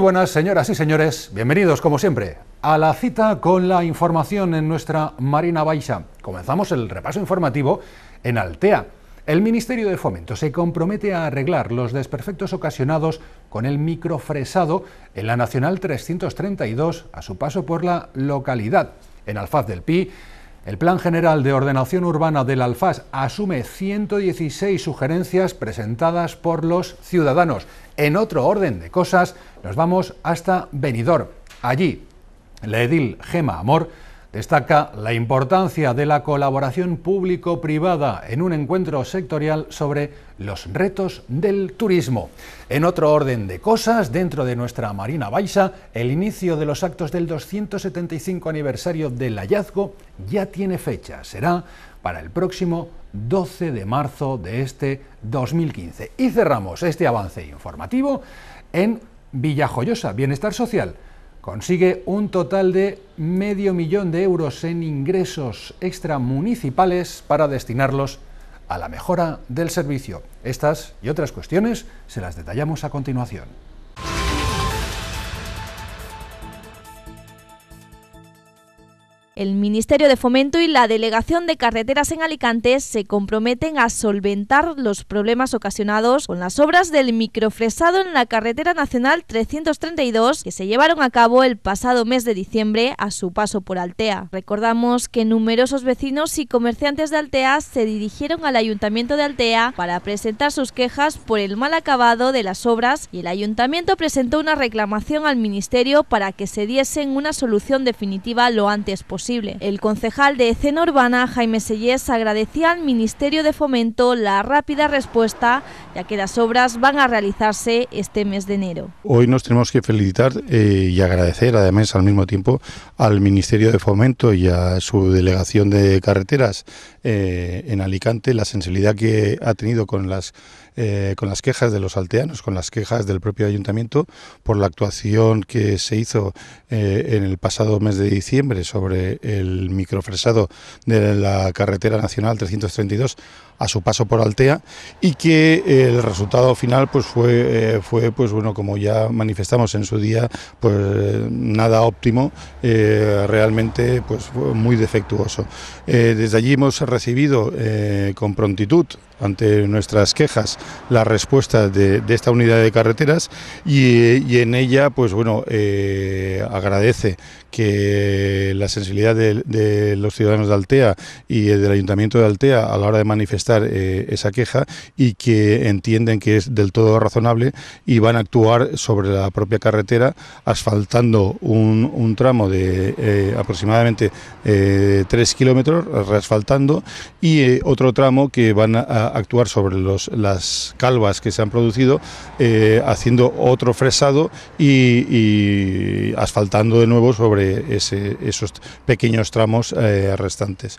buenas, señoras y señores. Bienvenidos, como siempre, a la cita con la información en nuestra Marina Baixa. Comenzamos el repaso informativo en Altea. El Ministerio de Fomento se compromete a arreglar los desperfectos ocasionados con el microfresado en la Nacional 332 a su paso por la localidad. En Alfaz del Pi, el Plan General de Ordenación Urbana del Alfaz asume 116 sugerencias presentadas por los ciudadanos. En otro orden de cosas, nos vamos hasta Benidorm. Allí, la edil Gema Amor destaca la importancia de la colaboración público-privada en un encuentro sectorial sobre los retos del turismo. En otro orden de cosas, dentro de nuestra Marina Baixa, el inicio de los actos del 275 aniversario del hallazgo ya tiene fecha. Será para el próximo 12 de marzo de este 2015. Y cerramos este avance informativo en Villajoyosa, Bienestar Social consigue un total de medio millón de euros en ingresos extramunicipales para destinarlos a la mejora del servicio. Estas y otras cuestiones se las detallamos a continuación. El Ministerio de Fomento y la Delegación de Carreteras en Alicante se comprometen a solventar los problemas ocasionados con las obras del microfresado en la carretera nacional 332 que se llevaron a cabo el pasado mes de diciembre a su paso por Altea. Recordamos que numerosos vecinos y comerciantes de Altea se dirigieron al Ayuntamiento de Altea para presentar sus quejas por el mal acabado de las obras y el Ayuntamiento presentó una reclamación al Ministerio para que se diesen una solución definitiva lo antes posible. El concejal de Escena Urbana, Jaime Sellés, agradecía al Ministerio de Fomento la rápida respuesta, ya que las obras van a realizarse este mes de enero. Hoy nos tenemos que felicitar eh, y agradecer, además, al mismo tiempo, al Ministerio de Fomento y a su delegación de carreteras eh, en Alicante la sensibilidad que ha tenido con las eh, con las quejas de los alteanos, con las quejas del propio ayuntamiento por la actuación que se hizo eh, en el pasado mes de diciembre sobre el microfresado de la carretera nacional 332 a su paso por Altea y que eh, el resultado final pues fue, eh, fue pues bueno, como ya manifestamos en su día, pues eh, nada óptimo, realmente pues muy defectuoso. desde allí hemos recibido con prontitud ante nuestras quejas la respuesta de, esta unidad de carreteras y, en ella pues bueno agradece que la sensibilidad de, los ciudadanos de Altea y del ayuntamiento de Altea a la hora de manifestar eh, esa queja y que entienden que es del todo razonable y van a actuar sobre la propia carretera asfaltando un, tramo de eh, aproximadamente 3 eh, kilómetros, reasfaltando, y otro tramo que van a, actuar sobre las calvas que se han producido, haciendo otro fresado y, asfaltando de nuevo sobre esos pequeños tramos restantes.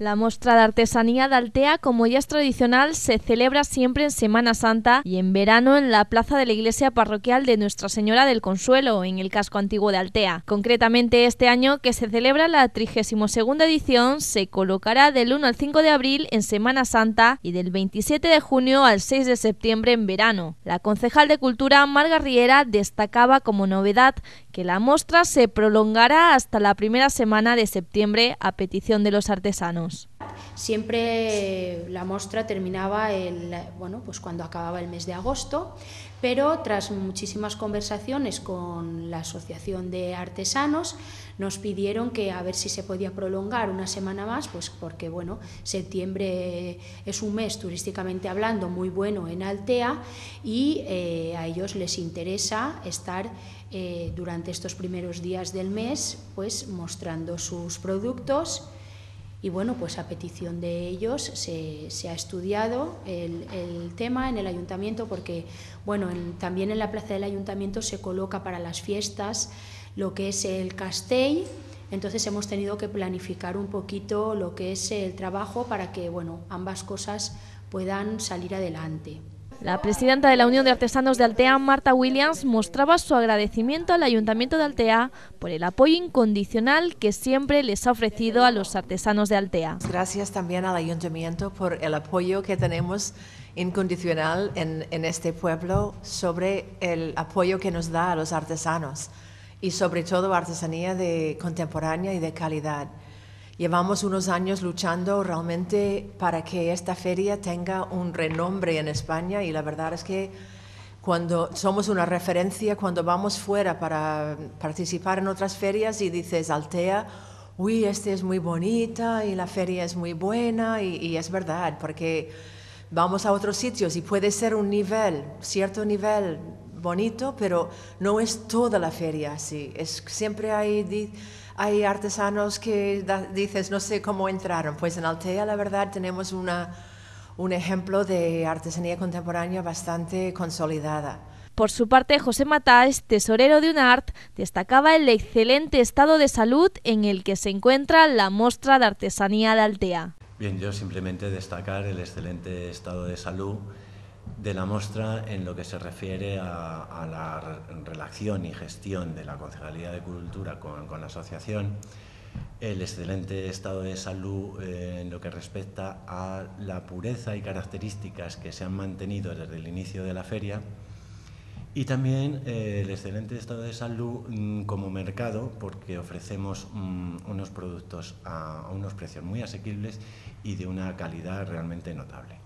La muestra de artesanía de Altea, como ya es tradicional, se celebra siempre en Semana Santa y en verano en la plaza de la iglesia parroquial de Nuestra Señora del Consuelo, en el casco antiguo de Altea. Concretamente, este año, que se celebra la 32 edición, se colocará del 1 al 5 de abril en Semana Santa y del 27 de junio al 6 de septiembre en verano. La concejal de Cultura, Marga Riera, destacaba como novedad que la muestra se prolongará hasta la primera semana de septiembre a petición de los artesanos. Siempre la muestra terminaba el, bueno, pues cuando acababa el mes de agosto, pero tras muchísimas conversaciones con la Asociación de Artesanos, nos pidieron que a ver si se podía prolongar una semana más, pues porque bueno, septiembre es un mes turísticamente hablando muy bueno en Altea y eh, a ellos les interesa estar eh, durante estos primeros días del mes pues mostrando sus productos y bueno, pues a petición de ellos se, ha estudiado el, tema en el ayuntamiento porque, bueno, también en la plaza del ayuntamiento se coloca para las fiestas lo que es el castell, entonces hemos tenido que planificar un poquito lo que es el trabajo para que, bueno, ambas cosas puedan salir adelante. La presidenta de la Unión de Artesanos de Altea, Marta Williams, mostraba su agradecimiento al Ayuntamiento de Altea por el apoyo incondicional que siempre les ha ofrecido a los artesanos de Altea. Gracias también al Ayuntamiento por el apoyo que tenemos incondicional en, este pueblo sobre el apoyo que nos da a los artesanos y sobre todo artesanía de contemporánea y de calidad. Llevamos unos años luchando realmente para que esta feria tenga un renombre en España y la verdad es que cuando somos una referencia, cuando vamos fuera para participar en otras ferias y dices Altea, uy, esta es muy bonita y la feria es muy buena y, y es verdad, porque vamos a otros sitios y puede ser un nivel, cierto nivel bonito, pero no es toda la feria así. Es, siempre hay hay artesanos que dices, no sé cómo entraron. Pues en Altea, la verdad, tenemos una, un ejemplo de artesanía contemporánea bastante consolidada. Por su parte, José Matáez, tesorero de UNART, destacaba el excelente estado de salud en el que se encuentra la muestra de artesanía de Altea. Bien, yo simplemente destacar el excelente estado de salud de la muestra en lo que se refiere a, la relación y gestión de la Concejalía de Cultura con, la asociación, el excelente estado de salud eh, en lo que respecta a la pureza y características que se han mantenido desde el inicio de la feria y también eh, el excelente estado de salud mm, como mercado porque ofrecemos mm, unos productos a unos precios muy asequibles y de una calidad realmente notable.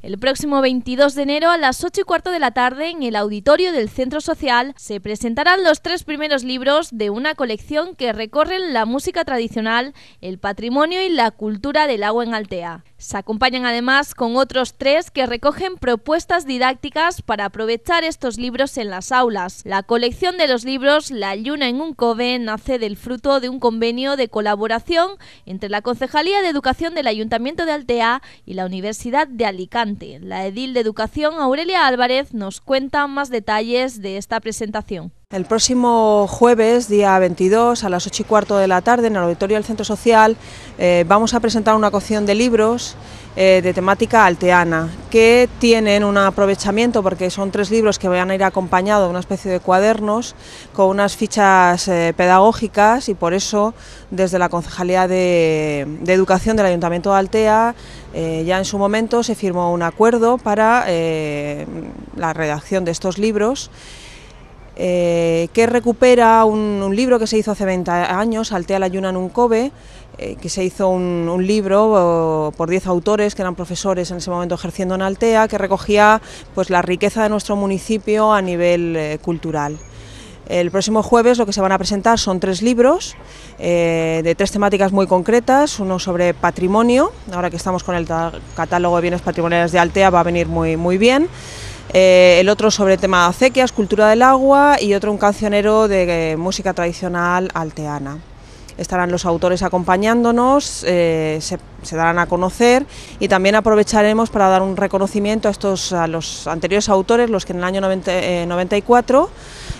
El próximo 22 de enero a las 8 y cuarto de la tarde en el auditorio del Centro Social se presentarán los tres primeros libros de una colección que recorren la música tradicional, el patrimonio y la cultura del agua en Altea. Se acompañan además con otros tres que recogen propuestas didácticas para aprovechar estos libros en las aulas. La colección de los libros La ayuna en un Cove nace del fruto de un convenio de colaboración entre la Concejalía de Educación del Ayuntamiento de Altea y la Universidad de Alicante. La edil de Educación, Aurelia Álvarez, nos cuenta más detalles de esta presentación. El próximo jueves, día 22, a las 8 y cuarto de la tarde, en el auditorio del Centro Social, eh, vamos a presentar una cocción de libros eh, de temática alteana, que tienen un aprovechamiento, porque son tres libros que van a ir acompañados de una especie de cuadernos con unas fichas eh, pedagógicas, y por eso, desde la Concejalía de Educación del Ayuntamiento de Altea, eh, ya en su momento se firmó un acuerdo para eh, la redacción de estos libros, eh, que recupera un, libro que se hizo hace 20 años, Altea la Yuna Nuncobe, que se hizo un, libro por 10 autores que eran profesores en ese momento ejerciendo en Altea, que recogía pues, la riqueza de nuestro municipio a nivel cultural. El próximo jueves lo que se van a presentar son tres libros eh, de tres temáticas muy concretas, uno sobre patrimonio, ahora que estamos con el catálogo de bienes patrimoniales de Altea va a venir muy, muy bien. Eh, el otro sobre tema de acequias, cultura del agua y otro un cancionero de eh, música tradicional alteana. Estarán los autores acompañándonos, se, darán a conocer y también aprovecharemos para dar un reconocimiento a, estos, a los anteriores autores, los que en el año 94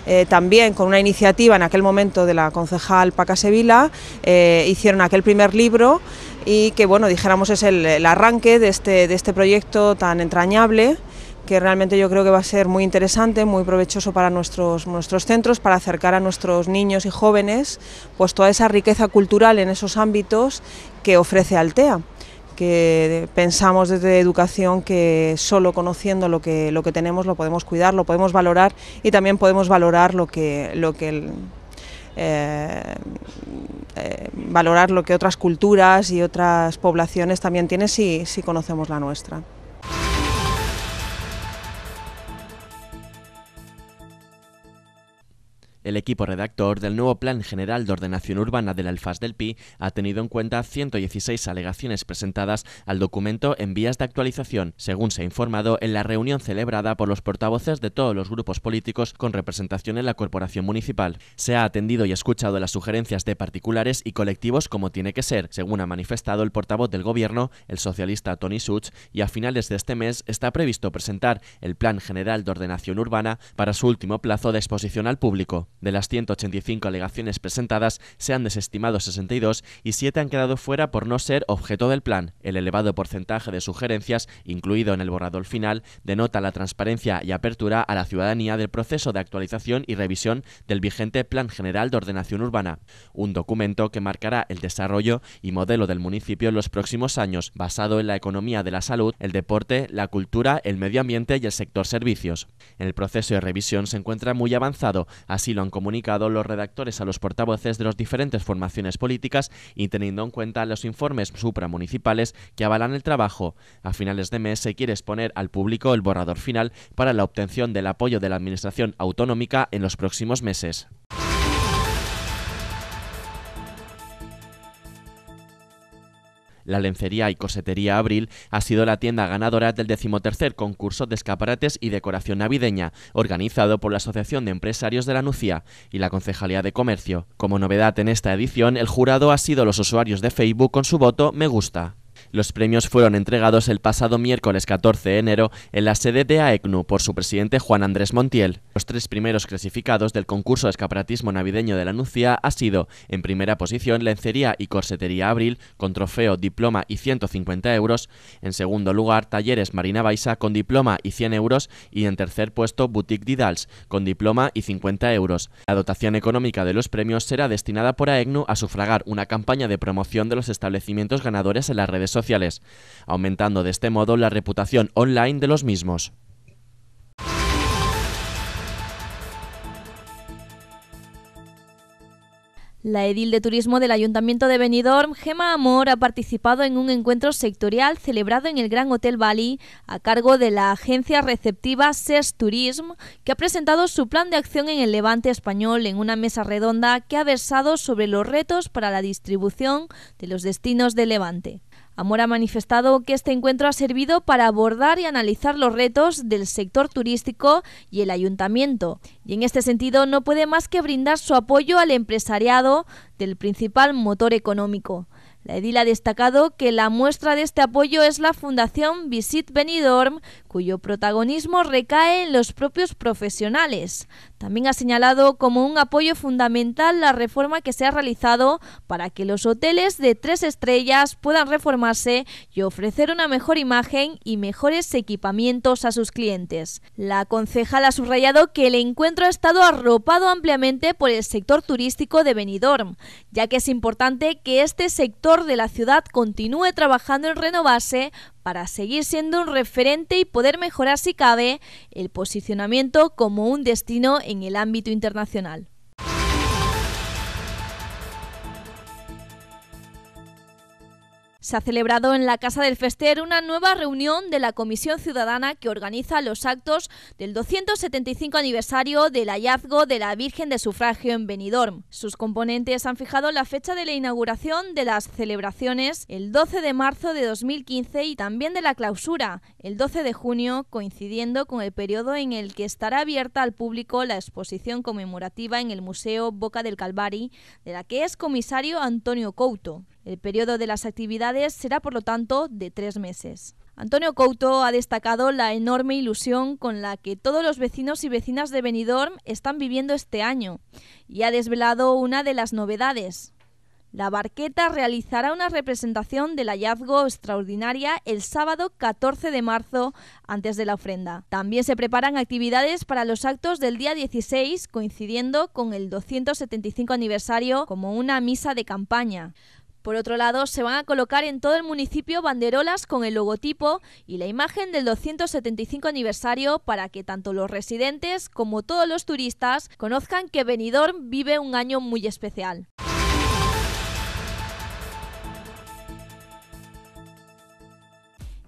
eh, también con una iniciativa en aquel momento de la concejal Paca Sevilla, eh, hicieron aquel primer libro y que, bueno, dijéramos es el, arranque de este, de este proyecto tan entrañable que realmente yo creo que va a ser muy interesante, muy provechoso para nuestros, nuestros centros, para acercar a nuestros niños y jóvenes pues toda esa riqueza cultural en esos ámbitos que ofrece Altea que pensamos desde educación que solo conociendo lo que, lo que tenemos lo podemos cuidar, lo podemos valorar y también podemos valorar lo que, lo que eh, eh, valorar lo que otras culturas y otras poblaciones también tienen si conocemos la nuestra. El equipo redactor del nuevo Plan General de Ordenación Urbana del Alfaz del Pi ha tenido en cuenta 116 alegaciones presentadas al documento en vías de actualización, según se ha informado en la reunión celebrada por los portavoces de todos los grupos políticos con representación en la Corporación Municipal. Se ha atendido y escuchado las sugerencias de particulares y colectivos como tiene que ser, según ha manifestado el portavoz del Gobierno, el socialista Tony Such, y a finales de este mes está previsto presentar el Plan General de Ordenación Urbana para su último plazo de exposición al público. De las 185 alegaciones presentadas, se han desestimado 62 y 7 han quedado fuera por no ser objeto del plan. El elevado porcentaje de sugerencias, incluido en el borrador final, denota la transparencia y apertura a la ciudadanía del proceso de actualización y revisión del vigente Plan General de Ordenación Urbana, un documento que marcará el desarrollo y modelo del municipio en los próximos años, basado en la economía de la salud, el deporte, la cultura, el medio ambiente y el sector servicios. el proceso de revisión se encuentra muy avanzado, así lo comunicado los redactores a los portavoces de las diferentes formaciones políticas y teniendo en cuenta los informes supramunicipales que avalan el trabajo. A finales de mes se quiere exponer al público el borrador final para la obtención del apoyo de la Administración autonómica en los próximos meses. La lencería y cosetería Abril ha sido la tienda ganadora del decimotercer concurso de escaparates y decoración navideña, organizado por la Asociación de Empresarios de la Nucia y la Concejalía de Comercio. Como novedad en esta edición, el jurado ha sido los usuarios de Facebook con su voto Me Gusta. Los premios fueron entregados el pasado miércoles 14 de enero en la sede de AECNU por su presidente Juan Andrés Montiel. Los tres primeros clasificados del concurso de escaparatismo navideño de la Nucia ha sido, en primera posición, lencería y corsetería Abril, con trofeo, diploma y 150 euros. En segundo lugar, talleres Marina Baisa, con diploma y 100 euros. Y en tercer puesto, Boutique Didals, con diploma y 50 euros. La dotación económica de los premios será destinada por AECNU a sufragar una campaña de promoción de los establecimientos ganadores en las redes sociales sociales, aumentando de este modo la reputación online de los mismos. La edil de turismo del Ayuntamiento de Benidorm, Gema Amor, ha participado en un encuentro sectorial celebrado en el Gran Hotel Bali a cargo de la agencia receptiva SES Tourism, que ha presentado su plan de acción en el Levante español en una mesa redonda que ha versado sobre los retos para la distribución de los destinos de Levante. Amor ha manifestado que este encuentro ha servido para abordar y analizar los retos del sector turístico y el ayuntamiento, y en este sentido no puede más que brindar su apoyo al empresariado del principal motor económico. La edil ha destacado que la muestra de este apoyo es la Fundación Visit Benidorm, cuyo protagonismo recae en los propios profesionales. También ha señalado como un apoyo fundamental la reforma que se ha realizado para que los hoteles de tres estrellas puedan reformarse y ofrecer una mejor imagen y mejores equipamientos a sus clientes. La concejal ha subrayado que el encuentro ha estado arropado ampliamente por el sector turístico de Benidorm, ya que es importante que este sector de la ciudad continúe trabajando en renovarse para seguir siendo un referente y poder mejorar si cabe el posicionamiento como un destino en el ámbito internacional. Se ha celebrado en la Casa del Fester una nueva reunión de la Comisión Ciudadana que organiza los actos del 275 aniversario del hallazgo de la Virgen de Sufragio en Benidorm. Sus componentes han fijado la fecha de la inauguración de las celebraciones el 12 de marzo de 2015 y también de la clausura el 12 de junio, coincidiendo con el periodo en el que estará abierta al público la exposición conmemorativa en el Museo Boca del Calvari, de la que es comisario Antonio Couto. El periodo de las actividades será, por lo tanto, de tres meses. Antonio Couto ha destacado la enorme ilusión con la que todos los vecinos y vecinas de Benidorm están viviendo este año y ha desvelado una de las novedades. La Barqueta realizará una representación del hallazgo extraordinaria el sábado 14 de marzo antes de la ofrenda. También se preparan actividades para los actos del día 16 coincidiendo con el 275 aniversario como una misa de campaña. Por otro lado, se van a colocar en todo el municipio banderolas con el logotipo y la imagen del 275 aniversario para que tanto los residentes como todos los turistas conozcan que Benidorm vive un año muy especial.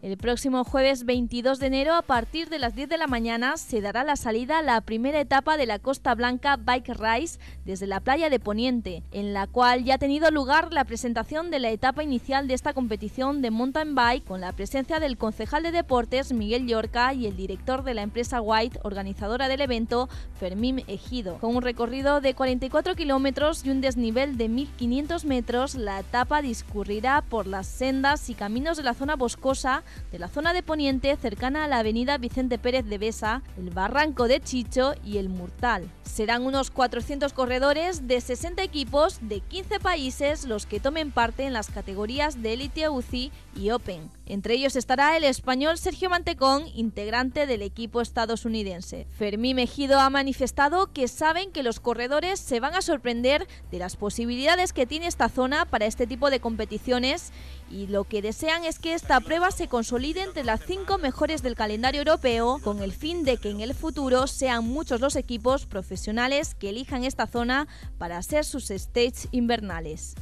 El próximo jueves 22 de enero, a partir de las 10 de la mañana, se dará la salida a la primera etapa de la Costa Blanca Bike Race desde la playa de Poniente, en la cual ya ha tenido lugar la presentación de la etapa inicial de esta competición de mountain bike con la presencia del concejal de deportes Miguel Llorca y el director de la empresa White, organizadora del evento, Fermín Ejido. Con un recorrido de 44 kilómetros y un desnivel de 1.500 metros, la etapa discurrirá por las sendas y caminos de la zona boscosa de la zona de Poniente cercana a la avenida Vicente Pérez de Besa, el Barranco de Chicho y el Murtal. Serán unos 400 corredores de 60 equipos de 15 países los que tomen parte en las categorías de Elite UCI y Open. Entre ellos estará el español Sergio Mantecón, integrante del equipo estadounidense. fermín Mejido ha manifestado que saben que los corredores se van a sorprender de las posibilidades que tiene esta zona para este tipo de competiciones y lo que desean es que esta prueba se consolide entre las cinco mejores del calendario europeo con el fin de que en el futuro sean muchos los equipos profesionales que elijan esta zona para hacer sus stages invernales.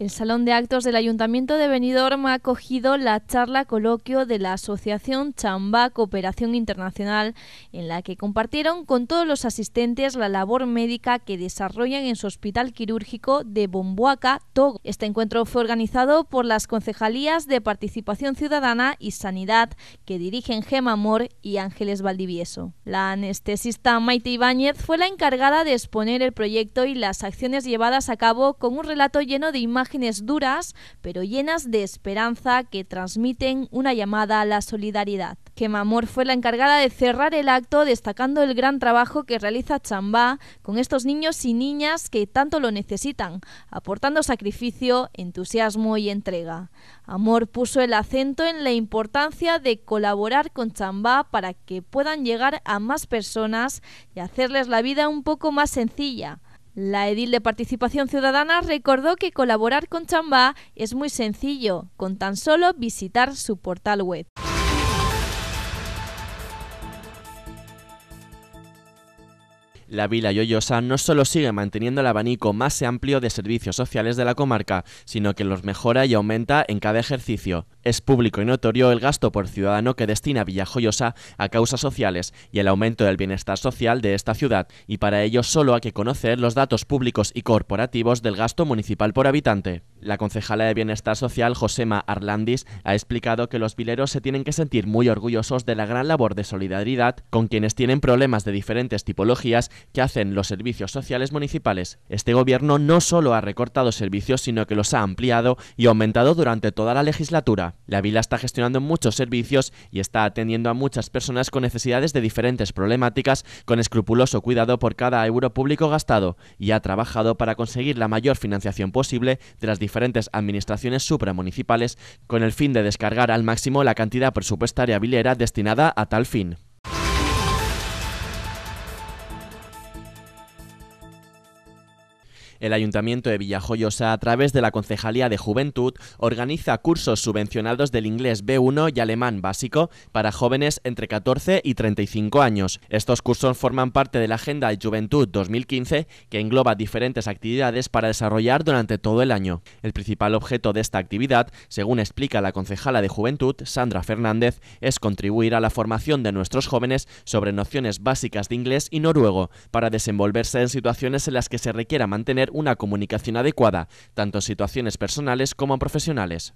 El Salón de Actos del Ayuntamiento de Benidorm ha acogido la charla coloquio de la Asociación Chamba Cooperación Internacional, en la que compartieron con todos los asistentes la labor médica que desarrollan en su hospital quirúrgico de Bombuaca, Togo. Este encuentro fue organizado por las concejalías de Participación Ciudadana y Sanidad, que dirigen Gema Amor y Ángeles Valdivieso. La anestesista Maite Ibáñez fue la encargada de exponer el proyecto y las acciones llevadas a cabo con un relato lleno de imágenes imágenes duras, pero llenas de esperanza que transmiten una llamada a la solidaridad. mamor fue la encargada de cerrar el acto destacando el gran trabajo que realiza chamba con estos niños y niñas que tanto lo necesitan, aportando sacrificio, entusiasmo y entrega. Amor puso el acento en la importancia de colaborar con chamba para que puedan llegar a más personas y hacerles la vida un poco más sencilla. La edil de Participación Ciudadana recordó que colaborar con Chamba es muy sencillo, con tan solo visitar su portal web. La Vila Joyosa no solo sigue manteniendo el abanico más amplio de servicios sociales de la comarca, sino que los mejora y aumenta en cada ejercicio. Es público y notorio el gasto por ciudadano que destina Joyosa a causas sociales y el aumento del bienestar social de esta ciudad, y para ello solo hay que conocer los datos públicos y corporativos del gasto municipal por habitante. La concejala de Bienestar Social, Josema Arlandis, ha explicado que los vileros se tienen que sentir muy orgullosos de la gran labor de solidaridad con quienes tienen problemas de diferentes tipologías que hacen los servicios sociales municipales. Este gobierno no solo ha recortado servicios, sino que los ha ampliado y aumentado durante toda la legislatura. La vila está gestionando muchos servicios y está atendiendo a muchas personas con necesidades de diferentes problemáticas con escrupuloso cuidado por cada euro público gastado y ha trabajado para conseguir la mayor financiación posible de las diferentes administraciones supramunicipales con el fin de descargar al máximo la cantidad presupuestaria vilera destinada a tal fin. El Ayuntamiento de Villajoyosa, a través de la Concejalía de Juventud, organiza cursos subvencionados del inglés B1 y alemán básico para jóvenes entre 14 y 35 años. Estos cursos forman parte de la Agenda Juventud 2015, que engloba diferentes actividades para desarrollar durante todo el año. El principal objeto de esta actividad, según explica la concejala de Juventud, Sandra Fernández, es contribuir a la formación de nuestros jóvenes sobre nociones básicas de inglés y noruego, para desenvolverse en situaciones en las que se requiera mantener una comunicación adecuada, tanto en situaciones personales como en profesionales.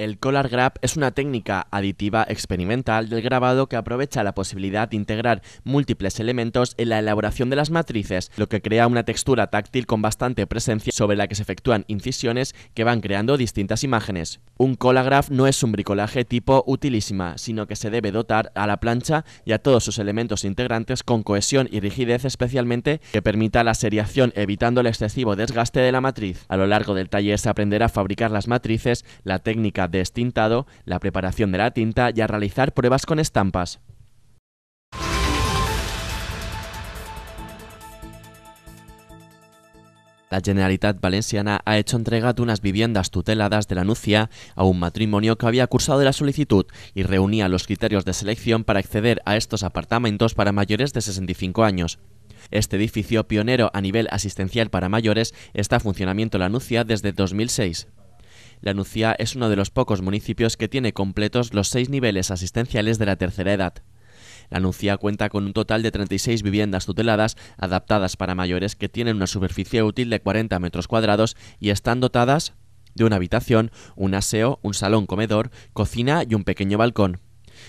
El collar grab es una técnica aditiva experimental del grabado que aprovecha la posibilidad de integrar múltiples elementos en la elaboración de las matrices, lo que crea una textura táctil con bastante presencia sobre la que se efectúan incisiones que van creando distintas imágenes. Un Collagraph no es un bricolaje tipo utilísima, sino que se debe dotar a la plancha y a todos sus elementos integrantes con cohesión y rigidez especialmente que permita la seriación evitando el excesivo desgaste de la matriz. A lo largo del taller se aprenderá a fabricar las matrices, la técnica de la preparación de la tinta y a realizar pruebas con estampas. La Generalitat Valenciana ha hecho entrega de unas viviendas tuteladas de la Nucia a un matrimonio que había cursado la solicitud y reunía los criterios de selección para acceder a estos apartamentos para mayores de 65 años. Este edificio pionero a nivel asistencial para mayores está a funcionamiento en la Nucia desde 2006. La Nucía es uno de los pocos municipios que tiene completos los seis niveles asistenciales de la tercera edad. La Nucía cuenta con un total de 36 viviendas tuteladas adaptadas para mayores que tienen una superficie útil de 40 metros cuadrados y están dotadas de una habitación, un aseo, un salón comedor, cocina y un pequeño balcón.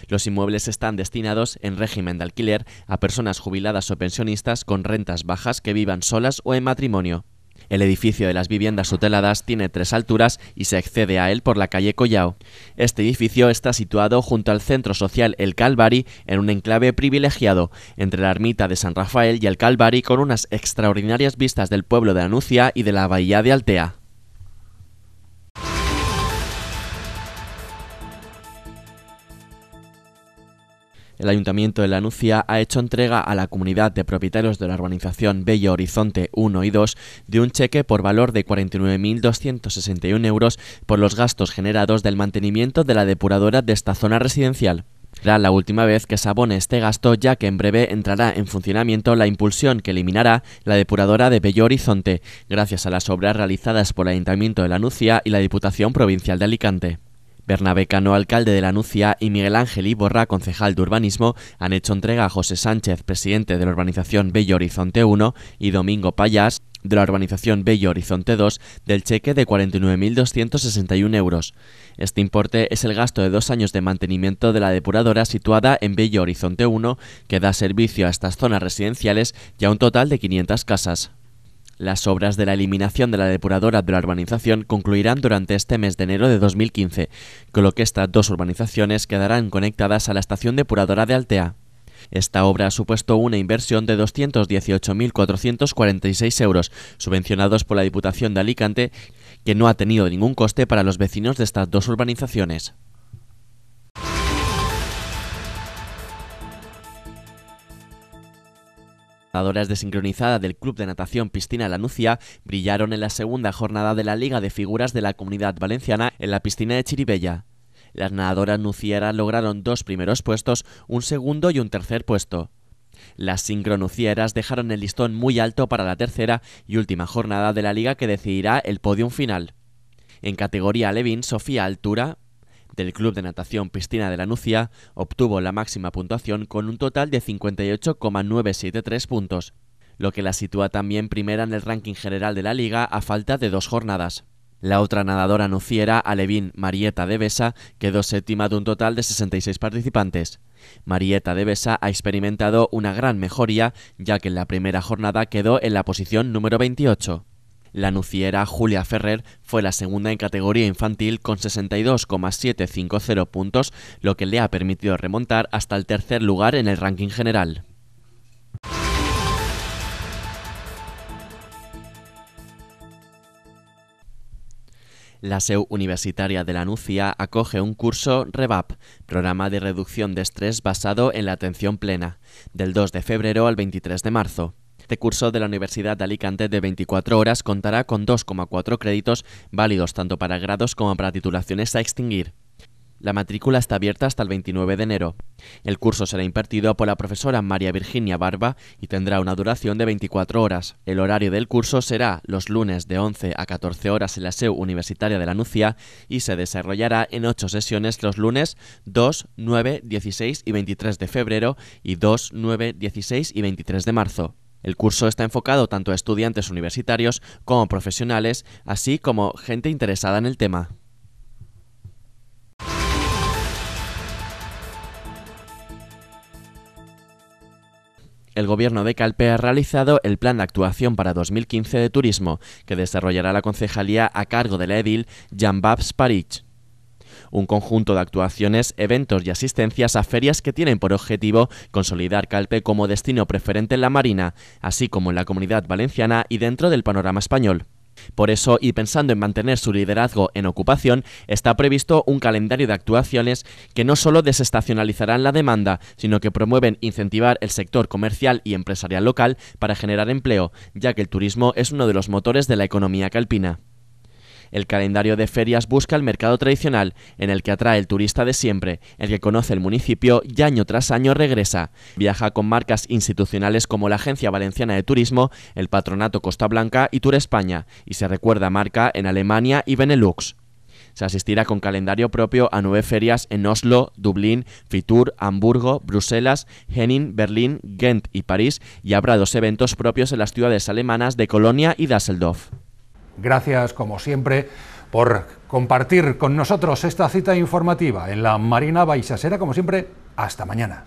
Los inmuebles están destinados en régimen de alquiler a personas jubiladas o pensionistas con rentas bajas que vivan solas o en matrimonio. El edificio de las viviendas hoteladas tiene tres alturas y se accede a él por la calle Collao. Este edificio está situado junto al centro social El Calvary en un enclave privilegiado entre la ermita de San Rafael y El Calvary con unas extraordinarias vistas del pueblo de Anucia y de la bahía de Altea. el Ayuntamiento de La Lanucia ha hecho entrega a la comunidad de propietarios de la urbanización Bello Horizonte 1 y 2 de un cheque por valor de 49.261 euros por los gastos generados del mantenimiento de la depuradora de esta zona residencial. Será la última vez que se abone este gasto ya que en breve entrará en funcionamiento la impulsión que eliminará la depuradora de Bello Horizonte, gracias a las obras realizadas por el Ayuntamiento de La Lanucia y la Diputación Provincial de Alicante. Bernabé Cano, alcalde de la Nucia, y Miguel Ángel Iborra, concejal de urbanismo, han hecho entrega a José Sánchez, presidente de la urbanización Bello Horizonte 1, y Domingo Payas, de la urbanización Bello Horizonte 2 del cheque de 49.261 euros. Este importe es el gasto de dos años de mantenimiento de la depuradora situada en Bello Horizonte 1, que da servicio a estas zonas residenciales y a un total de 500 casas. Las obras de la eliminación de la depuradora de la urbanización concluirán durante este mes de enero de 2015, con lo que estas dos urbanizaciones quedarán conectadas a la estación depuradora de Altea. Esta obra ha supuesto una inversión de 218.446 euros, subvencionados por la Diputación de Alicante, que no ha tenido ningún coste para los vecinos de estas dos urbanizaciones. nadadoras desincronizadas del Club de Natación Piscina La Nucia brillaron en la segunda jornada de la Liga de Figuras de la Comunidad Valenciana en la piscina de Chiribella. Las nadadoras nucieras lograron dos primeros puestos, un segundo y un tercer puesto. Las sincronucieras dejaron el listón muy alto para la tercera y última jornada de la liga que decidirá el podium final. En categoría Levin, Sofía Altura, del Club de Natación Piscina de la Nucia, obtuvo la máxima puntuación con un total de 58,973 puntos, lo que la sitúa también primera en el ranking general de la liga a falta de dos jornadas. La otra nadadora nuciera, Alevín Marieta de Besa, quedó séptima de un total de 66 participantes. Marieta de Besa ha experimentado una gran mejoría, ya que en la primera jornada quedó en la posición número 28. La nuciera Julia Ferrer fue la segunda en categoría infantil con 62,750 puntos, lo que le ha permitido remontar hasta el tercer lugar en el ranking general. La SEU Universitaria de la Nucia acoge un curso REVAP, programa de reducción de estrés basado en la atención plena, del 2 de febrero al 23 de marzo. Este curso de la Universidad de Alicante de 24 horas contará con 2,4 créditos válidos tanto para grados como para titulaciones a extinguir. La matrícula está abierta hasta el 29 de enero. El curso será impartido por la profesora María Virginia Barba y tendrá una duración de 24 horas. El horario del curso será los lunes de 11 a 14 horas en la SEU Universitaria de la Nucia y se desarrollará en 8 sesiones los lunes 2, 9, 16 y 23 de febrero y 2, 9, 16 y 23 de marzo. El curso está enfocado tanto a estudiantes universitarios como profesionales, así como gente interesada en el tema. el gobierno de Calpe ha realizado el plan de actuación para 2015 de turismo, que desarrollará la concejalía a cargo de la edil Jean-Babs Parich un conjunto de actuaciones, eventos y asistencias a ferias que tienen por objetivo consolidar Calpe como destino preferente en la Marina, así como en la comunidad valenciana y dentro del panorama español. Por eso, y pensando en mantener su liderazgo en ocupación, está previsto un calendario de actuaciones que no solo desestacionalizarán la demanda, sino que promueven incentivar el sector comercial y empresarial local para generar empleo, ya que el turismo es uno de los motores de la economía calpina. El calendario de ferias busca el mercado tradicional, en el que atrae el turista de siempre, el que conoce el municipio y año tras año regresa. Viaja con marcas institucionales como la Agencia Valenciana de Turismo, el Patronato Costa Blanca y Tour España, y se recuerda marca en Alemania y Benelux. Se asistirá con calendario propio a nueve ferias en Oslo, Dublín, Fitur, Hamburgo, Bruselas, Henning, Berlín, Ghent y París y habrá dos eventos propios en las ciudades alemanas de Colonia y Düsseldorf. Gracias, como siempre, por compartir con nosotros esta cita informativa en la Marina Será, Como siempre, hasta mañana.